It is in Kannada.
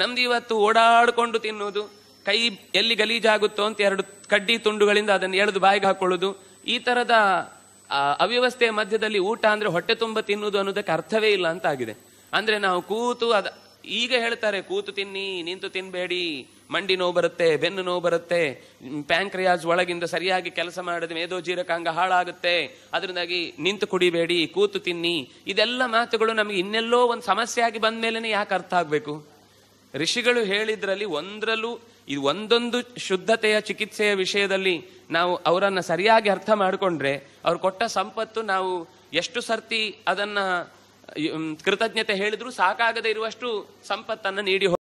ನಮ್ದು ಇವತ್ತು ಓಡಾಡಿಕೊಂಡು ತಿನ್ನುವುದು ಕೈ ಎಲ್ಲಿ ಗಲೀಜಾಗುತ್ತೋ ಅಂತ ಎರಡು ಕಡ್ಡಿ ತುಂಡುಗಳಿಂದ ಅದನ್ನು ಎಳೆದು ಬಾಯಿಗೆ ಹಾಕೊಳ್ಳುದು ಈ ತರದ ಅವ್ಯವಸ್ಥೆಯ ಮಧ್ಯದಲ್ಲಿ ಊಟ ಅಂದ್ರೆ ಹೊಟ್ಟೆ ತುಂಬ ತಿನ್ನುವುದು ಅನ್ನೋದಕ್ಕೆ ಅರ್ಥವೇ ಇಲ್ಲ ಅಂತ ಆಗಿದೆ ಅಂದ್ರೆ ನಾವು ಕೂತು ಅದ ಈಗ ಹೇಳ್ತಾರೆ ಕೂತು ತಿನ್ನಿ ನಿಂತು ತಿನ್ಬೇಡಿ ಮಂಡಿ ನೋವು ಬರುತ್ತೆ ಬೆನ್ನು ನೋವು ಬರುತ್ತೆ ಪ್ಯಾಂಕ್ರಿಯಾಜ್ ಒಳಗಿಂದ ಸರಿಯಾಗಿ ಕೆಲಸ ಮಾಡದೆ ಮೇಧೋ ಜೀರಕಾಂಗ ಹಾಳಾಗುತ್ತೆ ಅದರಿಂದಾಗಿ ನಿಂತು ಕುಡಿಬೇಡಿ ಕೂತು ತಿನ್ನಿ ಇದೆಲ್ಲ ಮಾತುಗಳು ನಮಗೆ ಇನ್ನೆಲ್ಲೋ ಒಂದು ಸಮಸ್ಯೆ ಆಗಿ ಬಂದ ಯಾಕೆ ಅರ್ಥ ಆಗಬೇಕು ಋಷಿಗಳು ಹೇಳಿದ್ರಲ್ಲಿ ಒಂದ್ರಲ್ಲೂ ಇದು ಒಂದೊಂದು ಶುದ್ಧತೆಯ ಚಿಕಿತ್ಸೆಯ ವಿಷಯದಲ್ಲಿ ನಾವು ಅವರನ್ನ ಸರಿಯಾಗಿ ಅರ್ಥ ಮಾಡಿಕೊಂಡ್ರೆ ಅವ್ರು ಕೊಟ್ಟ ಸಂಪತ್ತು ನಾವು ಎಷ್ಟು ಸರ್ತಿ ಅದನ್ನ ಕೃತಜ್ಞತೆ ಹೇಳಿದ್ರು ಸಾಕಾಗದೇ ಇರುವಷ್ಟು ಸಂಪತ್ತನ್ನು ನೀಡಿ